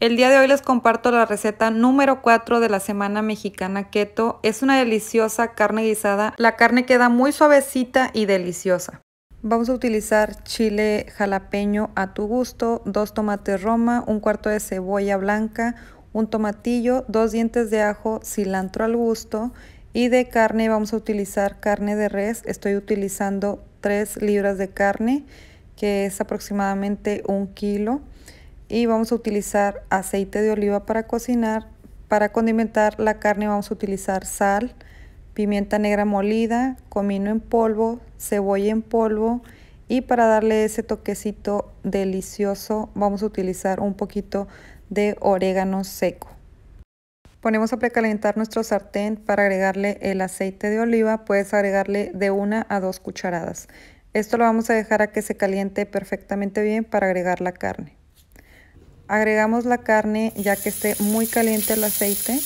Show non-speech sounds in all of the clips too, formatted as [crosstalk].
El día de hoy les comparto la receta número 4 de la semana mexicana keto. Es una deliciosa carne guisada. La carne queda muy suavecita y deliciosa. Vamos a utilizar chile jalapeño a tu gusto, dos tomates roma, un cuarto de cebolla blanca, un tomatillo, dos dientes de ajo, cilantro al gusto y de carne vamos a utilizar carne de res. Estoy utilizando 3 libras de carne que es aproximadamente un kilo y vamos a utilizar aceite de oliva para cocinar. Para condimentar la carne vamos a utilizar sal, pimienta negra molida, comino en polvo, cebolla en polvo y para darle ese toquecito delicioso vamos a utilizar un poquito de orégano seco. Ponemos a precalentar nuestro sartén para agregarle el aceite de oliva, puedes agregarle de una a dos cucharadas. Esto lo vamos a dejar a que se caliente perfectamente bien para agregar la carne. Agregamos la carne ya que esté muy caliente el aceite.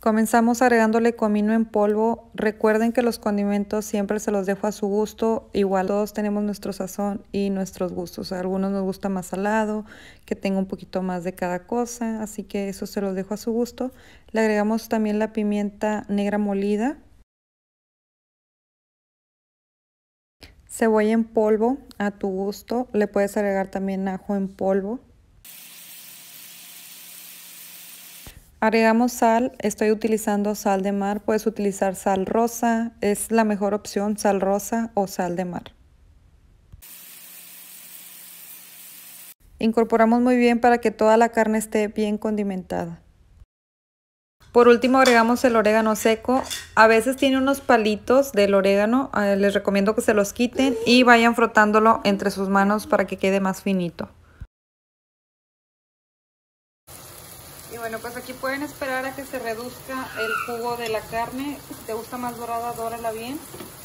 Comenzamos agregándole comino en polvo. Recuerden que los condimentos siempre se los dejo a su gusto. Igual todos tenemos nuestro sazón y nuestros gustos. algunos nos gusta más salado, que tenga un poquito más de cada cosa. Así que eso se los dejo a su gusto. Le agregamos también la pimienta negra molida. cebolla en polvo a tu gusto. Le puedes agregar también ajo en polvo. Agregamos sal, estoy utilizando sal de mar, puedes utilizar sal rosa, es la mejor opción, sal rosa o sal de mar. Incorporamos muy bien para que toda la carne esté bien condimentada. Por último agregamos el orégano seco. A veces tiene unos palitos del orégano. Eh, les recomiendo que se los quiten y vayan frotándolo entre sus manos para que quede más finito. Y bueno, pues aquí pueden esperar a que se reduzca el jugo de la carne. Si te gusta más dorada, dórala bien.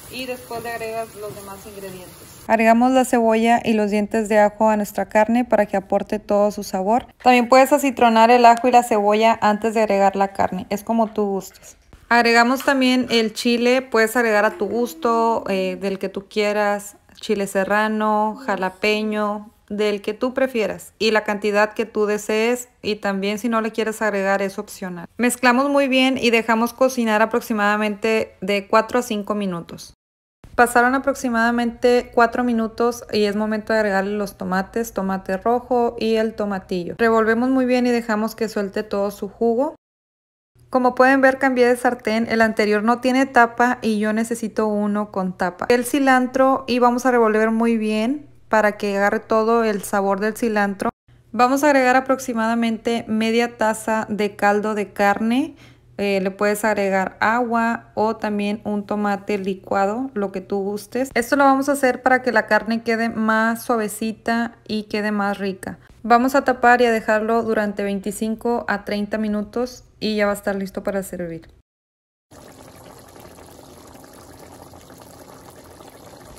Y después le agregas los demás ingredientes. Agregamos la cebolla y los dientes de ajo a nuestra carne para que aporte todo su sabor. También puedes acitronar el ajo y la cebolla antes de agregar la carne, es como tú gustes. Agregamos también el chile, puedes agregar a tu gusto, eh, del que tú quieras, chile serrano, jalapeño, del que tú prefieras y la cantidad que tú desees y también si no le quieres agregar es opcional. Mezclamos muy bien y dejamos cocinar aproximadamente de 4 a 5 minutos. Pasaron aproximadamente 4 minutos y es momento de agregarle los tomates, tomate rojo y el tomatillo. Revolvemos muy bien y dejamos que suelte todo su jugo. Como pueden ver cambié de sartén, el anterior no tiene tapa y yo necesito uno con tapa. El cilantro y vamos a revolver muy bien para que agarre todo el sabor del cilantro. Vamos a agregar aproximadamente media taza de caldo de carne. Eh, le puedes agregar agua o también un tomate licuado, lo que tú gustes. Esto lo vamos a hacer para que la carne quede más suavecita y quede más rica. Vamos a tapar y a dejarlo durante 25 a 30 minutos y ya va a estar listo para servir.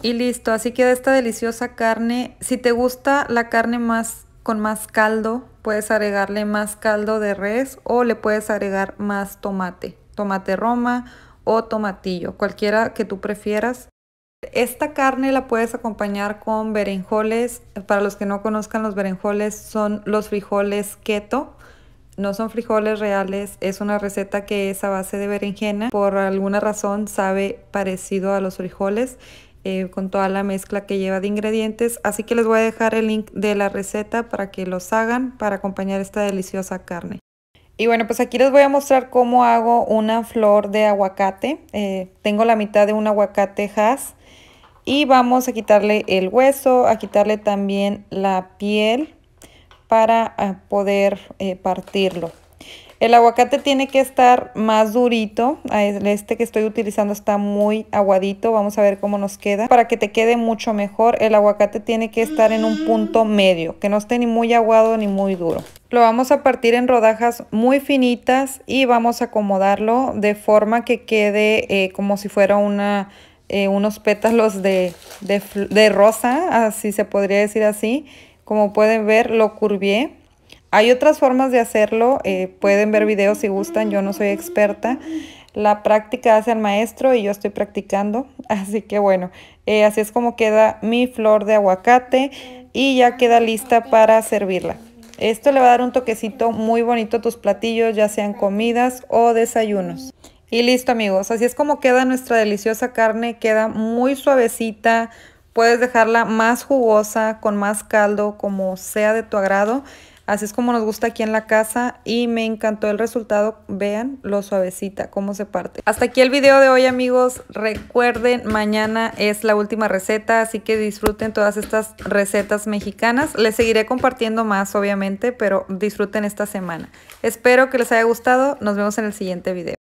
Y listo, así queda esta deliciosa carne. Si te gusta la carne más con más caldo, puedes agregarle más caldo de res o le puedes agregar más tomate, tomate roma o tomatillo, cualquiera que tú prefieras. Esta carne la puedes acompañar con berenjoles. Para los que no conozcan los berenjoles, son los frijoles keto. No son frijoles reales, es una receta que es a base de berenjena. Por alguna razón sabe parecido a los frijoles eh, con toda la mezcla que lleva de ingredientes. Así que les voy a dejar el link de la receta para que los hagan para acompañar esta deliciosa carne. Y bueno, pues aquí les voy a mostrar cómo hago una flor de aguacate. Eh, tengo la mitad de un aguacate Hass y vamos a quitarle el hueso, a quitarle también la piel para ah, poder eh, partirlo. El aguacate tiene que estar más durito. Ah, este que estoy utilizando está muy aguadito. Vamos a ver cómo nos queda. Para que te quede mucho mejor, el aguacate tiene que estar en un punto mm. medio. Que no esté ni muy aguado ni muy duro. Lo vamos a partir en rodajas muy finitas y vamos a acomodarlo de forma que quede eh, como si fuera eh, unos pétalos de, de rosa, así se podría decir así. Como pueden ver, lo curvié hay otras formas de hacerlo, eh, pueden ver videos si gustan, yo no soy experta. La práctica hace al maestro y yo estoy practicando, [laughs] así que bueno, eh, así es como queda mi flor de aguacate y ya queda lista para servirla. Esto le va a dar un toquecito muy bonito a tus platillos, ya sean comidas o desayunos. Y listo amigos, así es como queda nuestra deliciosa carne, queda muy suavecita, puedes dejarla más jugosa, con más caldo, como sea de tu agrado. Así es como nos gusta aquí en la casa y me encantó el resultado. Vean lo suavecita, cómo se parte. Hasta aquí el video de hoy amigos. Recuerden, mañana es la última receta, así que disfruten todas estas recetas mexicanas. Les seguiré compartiendo más obviamente, pero disfruten esta semana. Espero que les haya gustado. Nos vemos en el siguiente video.